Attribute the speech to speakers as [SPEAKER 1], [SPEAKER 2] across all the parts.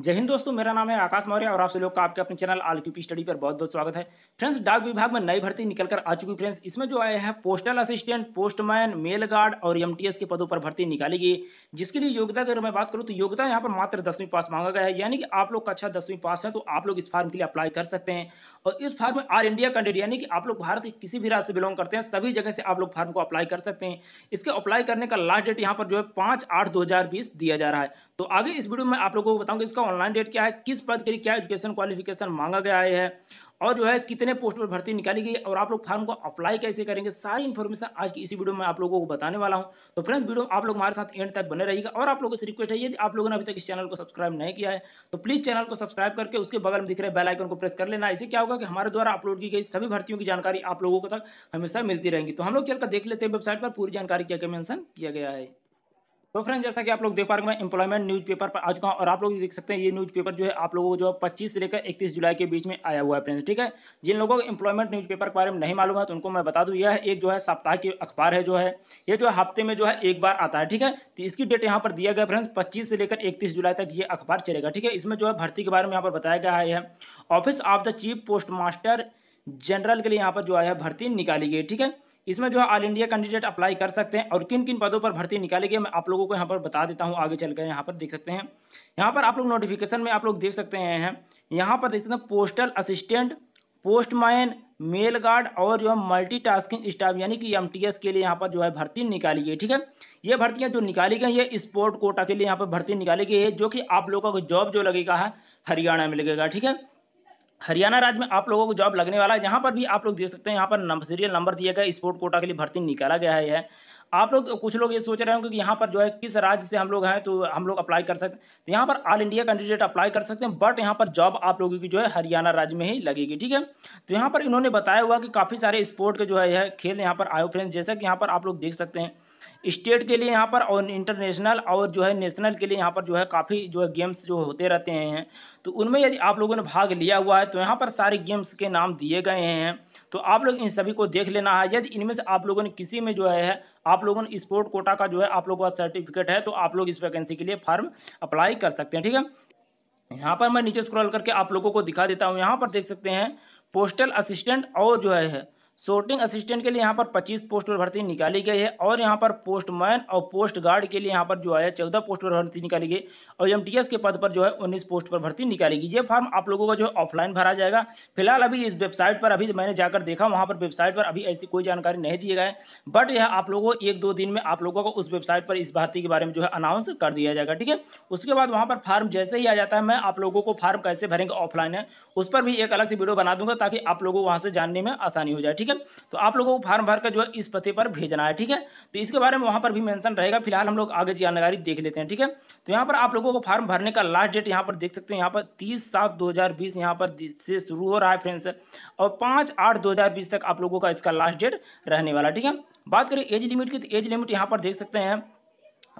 [SPEAKER 1] जय हिंद दोस्तों मेरा नाम है आकाश मौर्य और आप सभी लोग का आपके अपने चैनल आल क्यूपी स्टडी पर बहुत बहुत स्वागत है फ्रेंड्स डाक विभाग में नई भर्ती निकलकर आ चुकी फ्रेंड्स इसमें जो आया है postal assistant postman mail guard और एमटीएस के पदों पर भर्ती निकाली गई जिसके लिए योग्यता अगर मैं बात करूँ तो योग्यता यहाँ पर मात्र दसवीं पास मांगा गया है यानी कि आप लोग कक्षा अच्छा दसवीं पास है तो आप लोग इस फार्म के लिए अप्लाई कर सकते हैं और इस फार्म में आर इंडिया कैंडिडेट यानी कि आप लोग भारत के किसी भी राज्य से बिलोंग करते हैं सभी जगह से आप लोग फार्म को अप्लाई कर सकते हैं इसके अप्लाई करने का लास्ट डेट यहाँ पर जो है पाँच आठ दो दिया जा रहा है तो आगे इस वीडियो में आप लोगों को बताऊंगा इसका का ऑनलाइन डेट क्या है किस पद के लिए क्या एजुकेशन क्वालिफिकेशन मांगा गया है और जो है कितने पोस्ट पर भर्ती निकाली गई और आप लोग फॉर्म को अप्लाई कैसे करेंगे सारी इन्फॉर्मेशन आज की इसी वीडियो में आप लोगों को बताने वाला हूं तो फ्रेंड्स वीडियो आप लोग हमारे साथ एंड तक बने रहिएगा और आप लोगों से रिक्वेस्ट है यदि आप लोगों ने अभी तक इस चैनल को सब्सक्राइब नहीं किया है तो प्लीज चैनल को सब्सक्राइब करके उसके बगल में दिख रहे बेलाइकन को प्रेस कर लेना इसे क्या होगा कि हमारे द्वारा अपलोड की गई सभी भर्तियों की जानकारी आप लोगों को तक हमेशा मिलती रहेंगी तो हम लोग चलकर देख लेते हैं वेबसाइट पर पूरी जानकारी क्या क्या मैंशन किया गया है तो फ्रेंड जैसा कि आप लोग देख पा रहे मैं इंप्लॉयमेंट न्यूज़ पेपर पर आ चुका हूँ और आप लोग देख सकते हैं ये न्यूज़ पेपर जो है आप लोगों को जो है पच्चीस से लेकर इकतीस जुलाई के बीच में आया हुआ है फ्रेंड्स ठीक है जिन लोगों को इंप्लॉयमेंट न्यूज़ पेपर के बारे में नहीं मालूम है तो उनको मैं बता दूँ यह एक जो है सप्ताह की अखबार है जो है ये जो है हफ्ते में जो है एक बार आता है ठीक है तो इसकी डेट यहाँ पर दिया गया फ्रेंड्स पच्चीस से लेकर इकतीस जुलाई तक ये अखबार चलेगा ठीक है इसमें जो है भर्ती के बारे में यहाँ पर बताया गया है office of the chief post general के लिए यहाँ पर जो है भर्ती निकाली गई ठीक है इसमें जो है ऑल इंडिया कैंडिडेट अप्लाई कर सकते हैं और किन किन पदों पर भर्ती निकाली गई मैं आप लोगों को यहाँ पर बता देता हूँ आगे चल कर यहाँ पर देख सकते हैं यहाँ पर आप लोग नोटिफिकेशन में आप लोग देख सकते हैं यहाँ पर देख सकते हैं postal assistant postman mail guard और जो है मल्टी टास्किंग स्टाफ यानी कि एम के लिए यहाँ पर जो है भर्ती निकाली गई ठीक है ये भर्तियाँ जो निकाली गई है स्पोर्ट कोटा के लिए यहाँ पर भर्ती निकाली गई है जो कि आप लोगों का जॉब जो लगेगा है हरियाणा में लगेगा ठीक है हरियाणा राज्य में आप लोगों को जॉब लगने वाला है यहाँ पर भी आप लोग देख सकते हैं यहाँ पर सीरियल नंबर दिया गया स्पोर्ट कोटा के लिए भर्ती निकाला गया है आप लोग कुछ लोग ये सोच रहे होंगे कि यहाँ पर जो है किस राज्य से हम लोग हैं तो हम लोग अप्लाई कर सकते हैं तो यहाँ पर ऑल इंडिया कैंडिडेट अप्लाई कर सकते हैं बट यहाँ पर जॉब आप लोगों की जो है हरियाणा राज्य में ही लगेगी ठीक है तो यहाँ पर इन्होंने बताया हुआ कि काफ़ी सारे स्पोर्ट के जो है खेल यहाँ पर आयो फ्रेंड्स जैसा कि यहाँ पर आप लोग देख सकते हैं स्टेट के लिए यहाँ पर और इंटरनेशनल और जो है नेशनल के लिए यहाँ पर जो है काफ़ी जो है गेम्स जो होते रहते हैं तो उनमें यदि आप लोगों ने भाग लिया हुआ है तो यहाँ पर सारे गेम्स के नाम दिए गए हैं तो आप लोग इन सभी को देख लेना है यदि इनमें से आप लोगों ने किसी में जो है आप लोगों ने स्पोर्ट कोटा का जो है आप लोगों का सर्टिफिकेट है तो आप लोग इस वैकेंसी के लिए फॉर्म अप्लाई कर सकते हैं ठीक है यहाँ पर मैं नीचे स्क्रॉल करके आप लोगों को दिखा देता हूँ यहाँ पर देख सकते हैं पोस्टल असिस्टेंट और जो है शोटिंग असिस्टेंट के लिए यहाँ पर 25 पोस्ट पर भर्ती निकाली गई है और यहाँ पर पोस्टमैन और पोस्ट गार्ड के लिए यहाँ पर जो है चौदह पोस्ट पर भर्ती निकाली गई और एम के पद पर जो है उन्नीस पोस्ट पर भर्ती निकाली गई ये फॉर्म आप लोगों का जो है ऑफलाइन भरा जाएगा फिलहाल अभी इस वेबसाइट पर अभी मैंने जाकर देखा वहाँ पर वेबसाइट पर अभी ऐसी कोई जानकारी नहीं दिए गए बट यह आप लोगों एक दो दिन में आप लोगों को उस वेबसाइट पर इस भर्ती के बारे में जो है अनाउंस कर दिया जाएगा ठीक है उसके बाद वहाँ पर फार्म जैसे ही आ जाता है मैं आप लोगों को फार्म कैसे भरेंगे ऑफलाइन है उस पर भी एक अलग से वीडियो बना दूंगा ताकि आप लोगों को वहाँ से जानने में आसानी हो जाए ठीक है तो आप लोगों को फार्म भर कर जो है इस पते पर भेजना है ठीक है तो इसके बारे में वहाँ पर भी मेंशन रहेगा फिलहाल हम लोग आगे जानकारी देख लेते हैं ठीक है तो यहाँ पर आप लोगों को फार्म भरने का लास्ट डेट यहाँ पर देख सकते हैं यहाँ पर तीस सात दो हज़ार पर से शुरू हो रहा है फ्रेंड्स और पाँच आठ दो तक आप लोगों का इसका लास्ट डेट रहने वाला ठीक है बात करें एज लिमिट की तो एज लिमिट यहाँ पर देख सकते हैं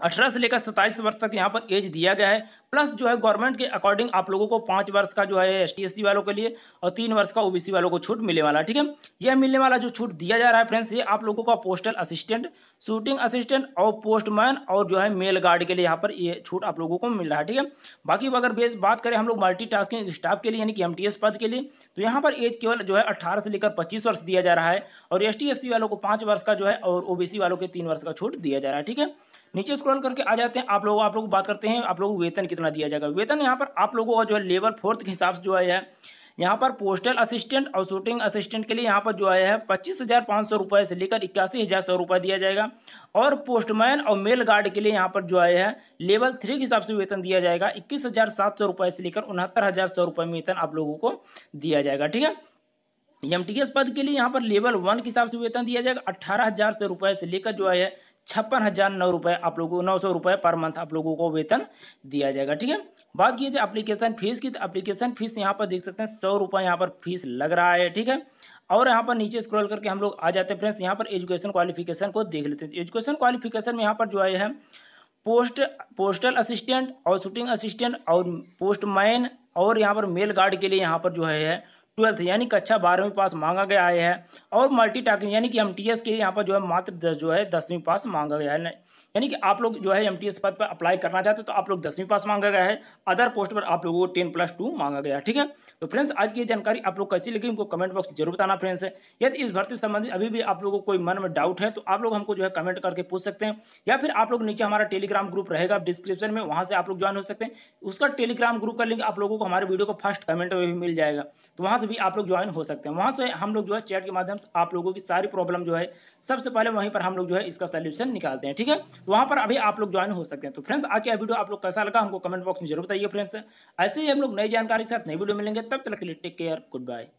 [SPEAKER 1] अठारह से लेकर सत्ताईस वर्ष तक यहाँ पर एज दिया गया है प्लस जो है गवर्नमेंट के अकॉर्डिंग आप लोगों को पाँच वर्ष का जो है एस टी वालों के लिए और तीन वर्ष का ओबीसी वालों को छूट मिलने वाला है ठीक है यह मिलने वाला जो छूट दिया जा रहा है फ्रेंड्स ये आप लोगों का पोस्टल असिस्टेंट शूटिंग असिस्टेंट और पोस्टमैन और जो है मेल गार्ड के लिए यहाँ पर ये छूट आप लोगों को मिल रहा है ठीक है बाकी अगर बात करें हम लोग मल्टी स्टाफ के लिए यानी कि एम पद के लिए तो यहाँ पर एज केवल जो है अट्ठारह से लेकर पच्चीस वर्ष दिया जा रहा है और एस टी वालों को पाँच वर्ष का जो है और ओ वालों के तीन वर्ष का छूट दिया जा रहा है ठीक है नीचे स्क्रॉल करके आ जाते हैं आप लोग आप लोग बात करते हैं आप लोगों को वेतन कितना दिया जाएगा वेतन यहाँ पर आप लोगों का जो है लेवल फोर्थ के हिसाब से जो है यहाँ पर पोस्टल असिस्टेंट और शूटिंग असिस्टेंट के लिए यहाँ पर जो आया है पच्चीस हज़ार पाँच सौ रुपये से लेकर इक्यासी हज़ार सौ रुपये दिया जाएगा और पोस्टमैन और मेल गार्ड के लिए यहाँ पर जो आया है लेवल थ्री के हिसाब से वेतन दिया जाएगा इक्कीस हज़ार सात सौ रुपये से लेकर उनहत्तर हज़ार सौ रुपये में वेतन आप लोगों को दिया जाएगा ठीक है एम पद के लिए यहाँ पर लेवल वन के हिसाब से वेतन दिया जाएगा अट्ठारह हज़ार से रुपये से लेकर जो है छप्पन हज़ार नौ रुपये आप लोगों को नौ सौ रुपये पर मंथ आप लोगों को वेतन दिया जाएगा ठीक है बात की जाए अप्लीकेशन फीस की तो अप्लीकेशन फीस यहाँ पर देख सकते हैं सौ रुपये यहाँ पर फीस लग रहा है ठीक है और यहाँ पर नीचे स्क्रॉल करके हम लोग आ जाते हैं फ्रेंड्स यहाँ पर एजुकेशन क्वालिफिकेशन को देख लेते हैं एजुकेशन क्वालिफिकेशन में यहाँ पर जो आए हैं पोस्ट पोस्टल असिस्टेंट और शूटिंग असिस्टेंट और पोस्टमैन और यहाँ पर मेल गार्ड के लिए यहाँ पर जो है ट्वेल्थ यानी कक्षा अच्छा बारहवीं पास मांगा गया है और मल्टी टास्किंग यानी कि एम टी एस के यहाँ पर जो है मात्र जो है दसवीं पास मांगा गया है यानी कि आप लोग जो है एम टी एस पद पर अप्लाई करना चाहते हो तो आप लोग दसवीं पास मांगा गया है अदर पोस्ट पर आप लोगों को टेन प्लस टू मांगा गया है ठीक है तो फ्रेंड्स आज की जानकारी आप लोग कैसी लगी उनको कमेंट बॉक्स जरूर बताना फ्रेंड्स है यदि इस भर्ती संबंधी अभी भी आप लोगों को कोई मन में डाउट है तो आप लोग हमको जो है कमेंट करके पूछ सकते हैं या फिर आप लोग नीचे हमारा टेलीग्राम ग्रुप रहेगा डिस्क्रिप्शन में वहाँ से आप लोग ज्वाइन हो सकते हैं उसका टेलीग्राम ग्रुप का लिंक आप लोगों को हमारे वीडियो को फर्स्ट कमेंट में भी मिल जाएगा तो वहाँ से भी आप लोग ज्वाइन हो सकते हैं वहाँ से हम लोग जो है चैट के माध्यम से आप लोगों की सारी प्रॉब्लम जो है सबसे पहले वहीं पर हम लोग जो है इसका सोल्यूशन निकालते हैं ठीक है तो वहाँ पर अभी आप लोग ज्वाइन हो सकते हैं तो फ्रेंड्स आज का वीडियो आप लोग कैसा लगा हमको कमेंट बॉक्स में जरूर बताइए फ्रेंड्स ऐसे ही हम लोग नई जानकारी के साथ नई वीडियो मिलेंगे तब तक के लिए टेक केयर गुड बाय